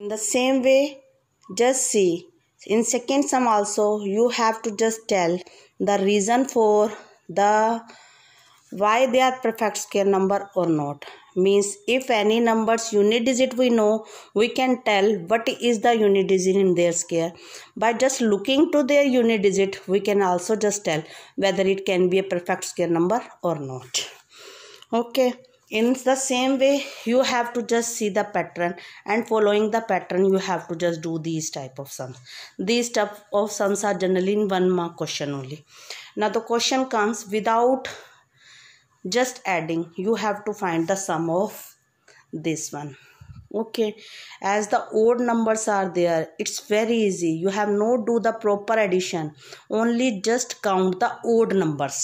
In the same way, just see. In second sum also, you have to just tell the reason for the why they are perfect square number or not means if any numbers unit digit we know we can tell what is the unit digit in their square by just looking to their unit digit we can also just tell whether it can be a perfect square number or not okay in the same way you have to just see the pattern and following the pattern you have to just do these type of sums these type of sums are generally in one mark question only now the question comes without just adding you have to find the sum of this one okay as the odd numbers are there it's very easy you have no do the proper addition only just count the odd numbers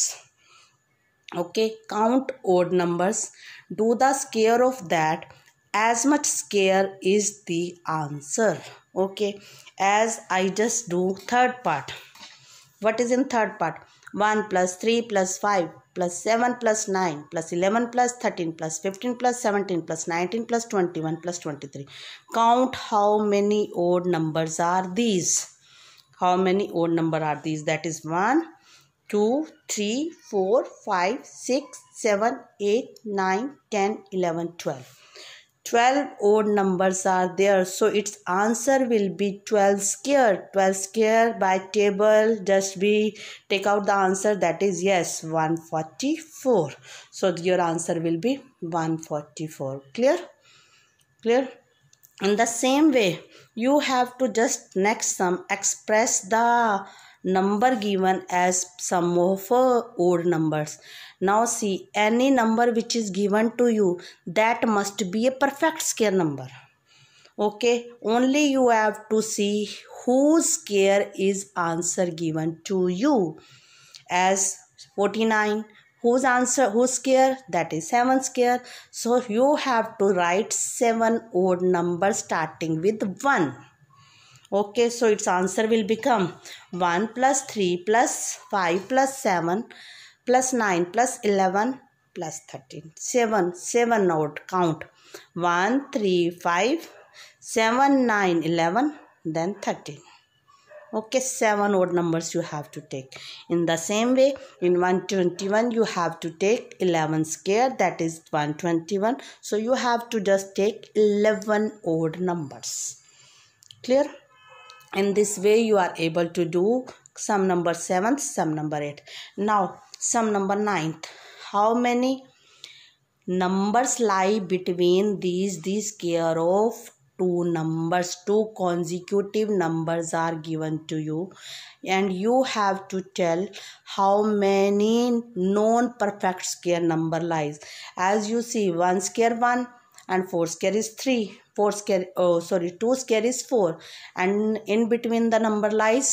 okay count odd numbers do the square of that as much square is the answer okay as i just do third part what is in third part 1 plus 3 plus 5 plus 7 plus 9 plus 11 plus 13 plus 15 plus 17 plus 19 plus 21 plus 23 count how many odd numbers are these how many odd number are these that is 1 2, 3, 4, 5, 6, 7, 8, 9, 10, 11, 12. 12 odd numbers are there so its answer will be 12 square 12 square by table just we take out the answer that is yes 144 so your answer will be 144 clear clear in the same way you have to just next sum express the number given as sum of uh, odd numbers. Now see any number which is given to you that must be a perfect square number. Okay, only you have to see whose square is answer given to you as 49 whose answer whose square that is 7 square so you have to write 7 odd numbers starting with 1 Okay, so its answer will become 1 plus 3 plus 5 plus 7 plus 9 plus 11 plus 13. 7, 7 odd count. 1, 3, 5, 7, 9, 11, then 13 okay seven odd numbers you have to take in the same way in 121 you have to take 11 square that is 121 so you have to just take 11 odd numbers clear in this way you are able to do sum number 7th sum number 8 now sum number 9th how many numbers lie between these these care of two numbers two consecutive numbers are given to you and you have to tell how many non perfect square number lies as you see one square one and 4 square is 3 4 square oh sorry 2 square is 4 and in between the number lies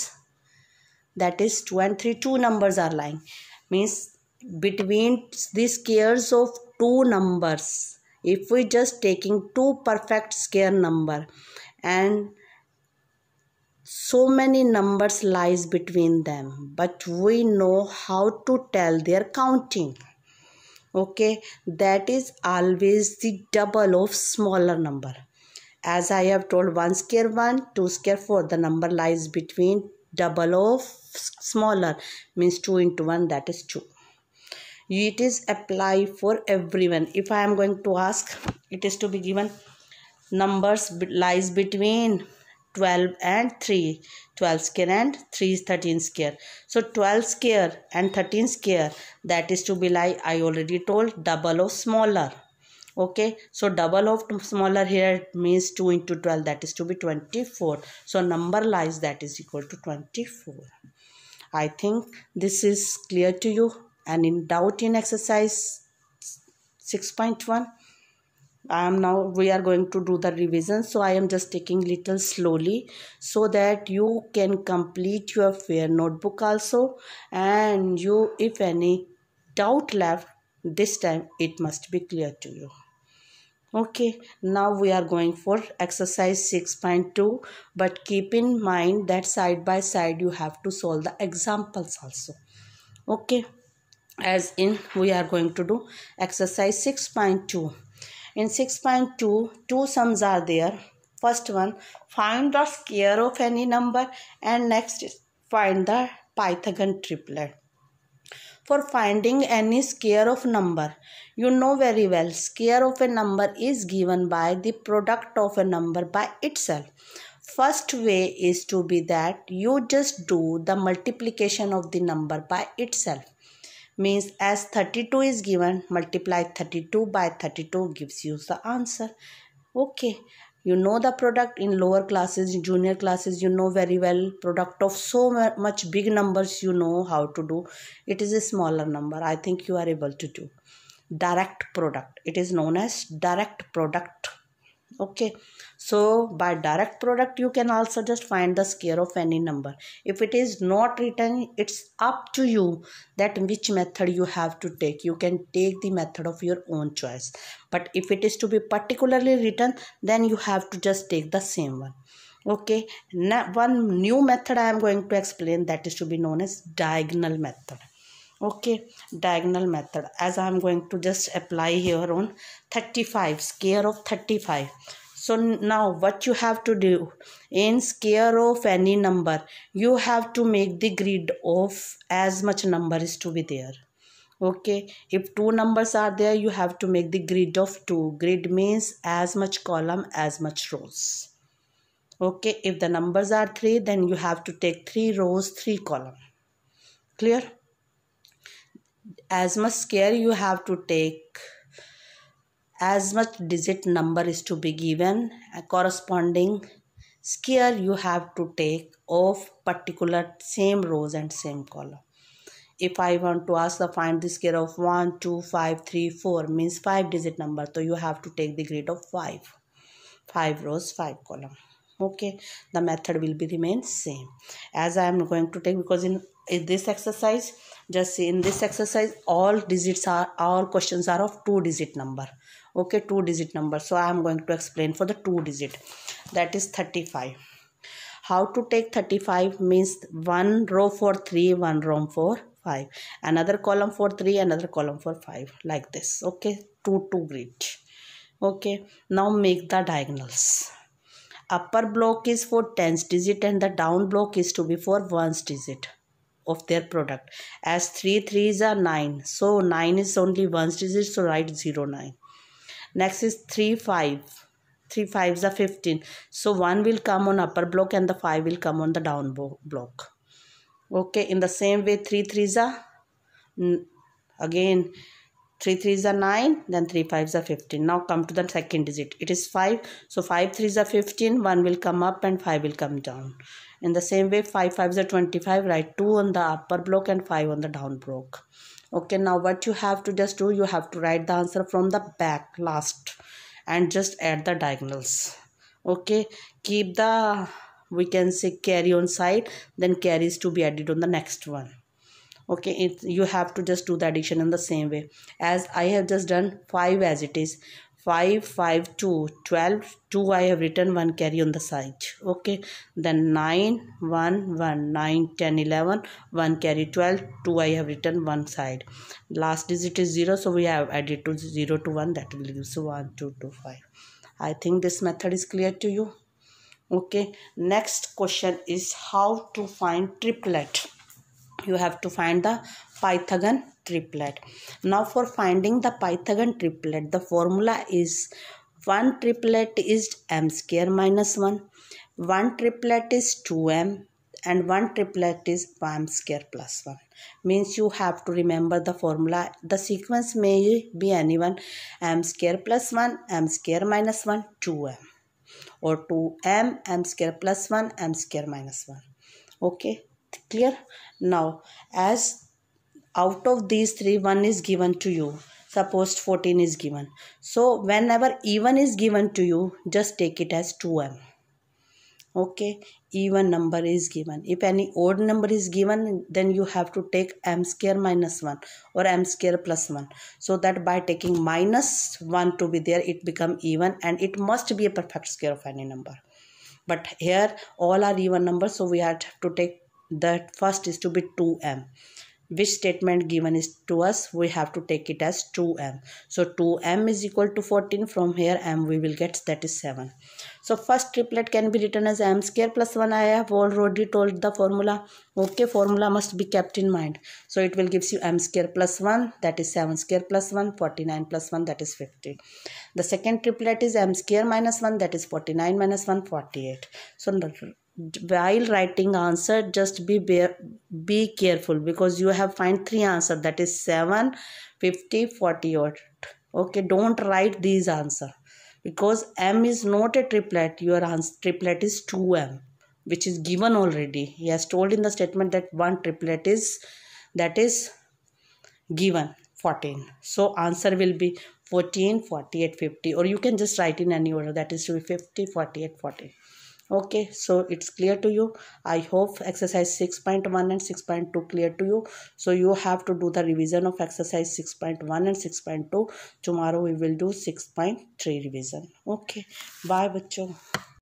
that is 2 and 3 two numbers are lying means between the squares of two numbers if we just taking two perfect square number and so many numbers lies between them but we know how to tell their counting okay that is always the double of smaller number as i have told 1 square 1 2 square 4 the number lies between double of smaller means 2 into 1 that is 2 it is apply for everyone if i am going to ask it is to be given numbers lies between 12 and 3 12 square and 3 is 13 square so 12 square and 13 square that is to be like i already told double of smaller okay so double of smaller here means 2 into 12 that is to be 24 so number lies that is equal to 24 i think this is clear to you and in doubt in exercise 6.1 i am now we are going to do the revision so i am just taking little slowly so that you can complete your fair notebook also and you if any doubt left this time it must be clear to you okay now we are going for exercise 6.2 but keep in mind that side by side you have to solve the examples also okay as in we are going to do exercise 6.2 in 6.2, two sums are there. First one, find the square of any number and next find the Pythagorean triplet. For finding any square of number, you know very well square of a number is given by the product of a number by itself. First way is to be that you just do the multiplication of the number by itself means as 32 is given multiply 32 by 32 gives you the answer okay you know the product in lower classes in junior classes you know very well product of so much big numbers you know how to do it is a smaller number i think you are able to do direct product it is known as direct product okay so by direct product you can also just find the square of any number if it is not written it's up to you that which method you have to take you can take the method of your own choice but if it is to be particularly written then you have to just take the same one okay now one new method i am going to explain that is to be known as diagonal method okay diagonal method as i am going to just apply here on 35 square of 35 so now what you have to do in square of any number you have to make the grid of as much number is to be there okay if two numbers are there you have to make the grid of two grid means as much column as much rows okay if the numbers are three then you have to take three rows three column clear as much care you have to take as much digit number is to be given a corresponding scare you have to take of particular same rows and same column if i want to ask the find the scare of 1 2 5 3 4 means 5 digit number so you have to take the grade of 5 5 rows 5 column okay the method will be remain same as i am going to take because in, in this exercise just in this exercise all digits are all questions are of two digit number okay two digit number so i am going to explain for the two digit that is 35 how to take 35 means one row for 3 one row for 5 another column for 3 another column for 5 like this okay 2 2 grid okay now make the diagonals upper block is for tens digit and the down block is to be for ones digit of their product as 3 3s are 9 so 9 is only one digit so write 0 9 next is 3 5 3 5s are 15 so 1 will come on upper block and the 5 will come on the down block okay in the same way 3 3s are again 3 are 9 then 3 are 15 now come to the second digit it is 5 so 5 threes are 15 1 will come up and 5 will come down in the same way 5 fives are 25 write 2 on the upper block and 5 on the down block okay now what you have to just do you have to write the answer from the back last and just add the diagonals okay keep the we can say carry on side then carries to be added on the next one okay it, you have to just do the addition in the same way as i have just done 5 as it is 5 5 2 12 2 i have written 1 carry on the side okay then 9 1 1 9 10 11 1 carry 12 2 i have written one side last digit is 0 so we have added to 0 to 1 that will give 1 2 2 5 i think this method is clear to you okay next question is how to find triplet you have to find the Pythagorean triplet now for finding the Pythagorean triplet the formula is one triplet is m square minus 1 one triplet is 2m and one triplet is m square plus 1 means you have to remember the formula the sequence may be any one m square plus 1 m square minus 1 2m or 2m m square plus 1 m square minus 1 okay clear now as out of these three one is given to you suppose 14 is given so whenever even is given to you just take it as 2m okay even number is given if any odd number is given then you have to take m square minus 1 or m square plus 1 so that by taking minus 1 to be there it become even and it must be a perfect square of any number but here all are even numbers so we have to take the first is to be 2m which statement given is to us we have to take it as 2m so 2m is equal to 14 from here m we will get that is 7 so first triplet can be written as m square plus 1 i have already told the formula okay formula must be kept in mind so it will gives you m square plus 1 that is 7 square plus 1 49 plus 1 that is 50 the second triplet is m square minus 1 that is 49 minus 1 48 so while writing answer just be be careful because you have find three answer that is 7 50 40 or okay don't write these answer because m is not a triplet your answer, triplet is 2m which is given already he has told in the statement that one triplet is that is given 14 so answer will be 14 48 50 or you can just write in any order that is 50 48 40 okay so it's clear to you i hope exercise 6.1 and 6.2 clear to you so you have to do the revision of exercise 6.1 and 6.2 tomorrow we will do 6.3 revision okay bye bachcho